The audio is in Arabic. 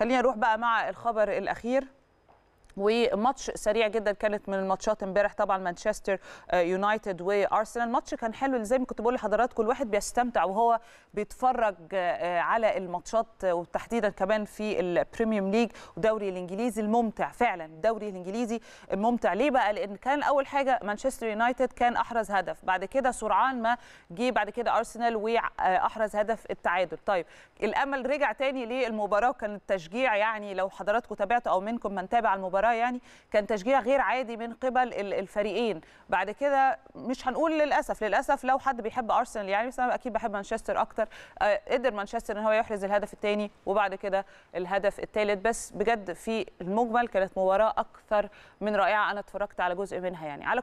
خلينا نروح بقى مع الخبر الأخير وماتش سريع جدا كانت من الماتشات امبارح طبعا مانشستر آه، يونايتد وارسنال ماتش كان حلو زي ما كنت بقول لحضراتكم الواحد بيستمتع وهو بيتفرج آه، آه، على الماتشات وتحديدا كمان في البريميوم ليج ودوري الانجليزي الممتع فعلا الدوري الانجليزي الممتع ليه بقى لان كان اول حاجه مانشستر يونايتد كان احرز هدف بعد كده سرعان ما جه بعد كده ارسنال واحرز هدف التعادل طيب الامل رجع تاني للمباراه وكان التشجيع يعني لو حضراتكم تابعتوا او منكم من تابع المباراه المباراه يعني كان تشجيع غير عادي من قبل الفريقين بعد كده مش هنقول للاسف للاسف لو حد بيحب ارسنال يعني بس انا اكيد بحب مانشستر اكتر آه، قدر مانشستر ان هو يحرز الهدف الثاني وبعد كده الهدف الثالث بس بجد في المجمل كانت مباراه اكثر من رائعه انا اتفرجت على جزء منها يعني على